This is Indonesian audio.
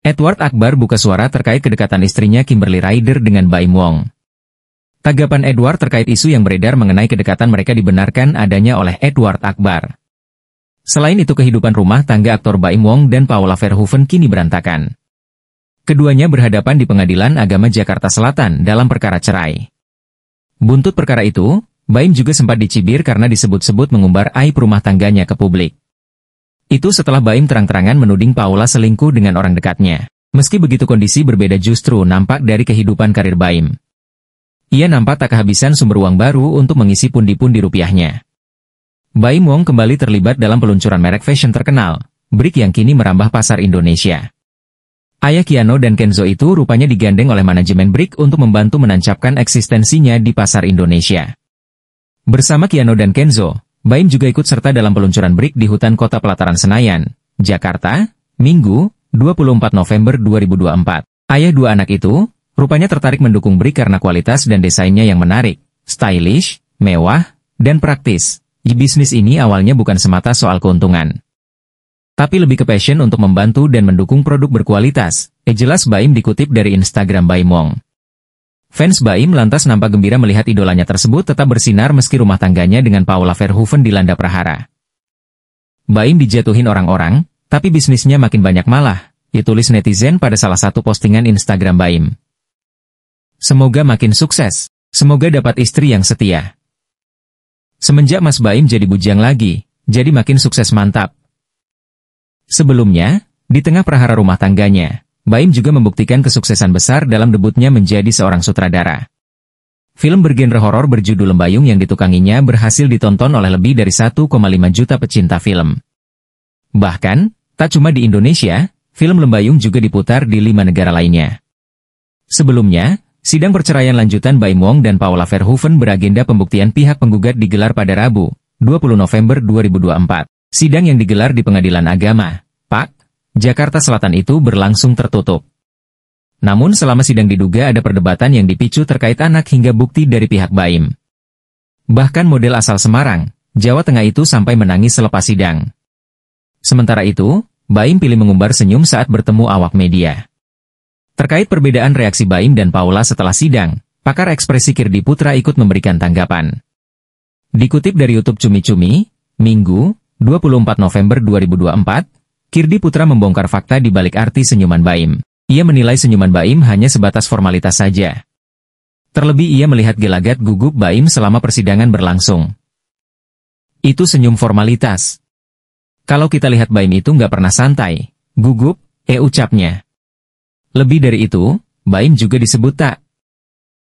Edward Akbar buka suara terkait kedekatan istrinya Kimberly Ryder dengan Baim Wong. Tanggapan Edward terkait isu yang beredar mengenai kedekatan mereka dibenarkan adanya oleh Edward Akbar. Selain itu kehidupan rumah tangga aktor Baim Wong dan Paula Verhoeven kini berantakan. Keduanya berhadapan di pengadilan agama Jakarta Selatan dalam perkara cerai. Buntut perkara itu, Baim juga sempat dicibir karena disebut-sebut mengumbar aib rumah tangganya ke publik. Itu setelah Baim terang-terangan menuding Paula selingkuh dengan orang dekatnya. Meski begitu kondisi berbeda justru nampak dari kehidupan karir Baim. Ia nampak tak kehabisan sumber uang baru untuk mengisi pundi-pundi rupiahnya. Baim Wong kembali terlibat dalam peluncuran merek fashion terkenal, Brick yang kini merambah pasar Indonesia. Ayah Kiano dan Kenzo itu rupanya digandeng oleh manajemen Brick untuk membantu menancapkan eksistensinya di pasar Indonesia. Bersama Kiano dan Kenzo, Baim juga ikut serta dalam peluncuran BRIK di hutan kota pelataran Senayan, Jakarta, Minggu, 24 November 2024. Ayah dua anak itu, rupanya tertarik mendukung BRIK karena kualitas dan desainnya yang menarik, stylish, mewah, dan praktis. Di bisnis ini awalnya bukan semata soal keuntungan. Tapi lebih ke passion untuk membantu dan mendukung produk berkualitas. Eh jelas Baim dikutip dari Instagram Baimong. Fans Baim lantas nampak gembira melihat idolanya tersebut tetap bersinar meski rumah tangganya dengan Paula Verhoeven dilanda prahara. Baim dijatuhin orang-orang, tapi bisnisnya makin banyak malah, ditulis netizen pada salah satu postingan Instagram Baim. Semoga makin sukses, semoga dapat istri yang setia. Semenjak Mas Baim jadi bujang lagi, jadi makin sukses mantap. Sebelumnya, di tengah prahara rumah tangganya, Baim juga membuktikan kesuksesan besar dalam debutnya menjadi seorang sutradara. Film bergenre horor berjudul Lembayung yang ditukanginya berhasil ditonton oleh lebih dari 1,5 juta pecinta film. Bahkan, tak cuma di Indonesia, film Lembayung juga diputar di lima negara lainnya. Sebelumnya, sidang perceraian lanjutan Baim Wong dan Paula Verhoeven beragenda pembuktian pihak penggugat digelar pada Rabu, 20 November 2024. Sidang yang digelar di Pengadilan Agama, Pak, Jakarta Selatan itu berlangsung tertutup. Namun selama sidang diduga ada perdebatan yang dipicu terkait anak hingga bukti dari pihak Baim. Bahkan model asal Semarang, Jawa Tengah itu sampai menangis selepas sidang. Sementara itu, Baim pilih mengumbar senyum saat bertemu awak media. Terkait perbedaan reaksi Baim dan Paula setelah sidang, pakar ekspresi Kirdi Putra ikut memberikan tanggapan. Dikutip dari YouTube Cumi-Cumi, Minggu, 24 November 2024, Kirdi Putra membongkar fakta di balik arti senyuman Baim. Ia menilai senyuman Baim hanya sebatas formalitas saja. Terlebih ia melihat gelagat gugup Baim selama persidangan berlangsung. Itu senyum formalitas. Kalau kita lihat Baim itu nggak pernah santai, gugup, eh ucapnya. Lebih dari itu, Baim juga disebut tak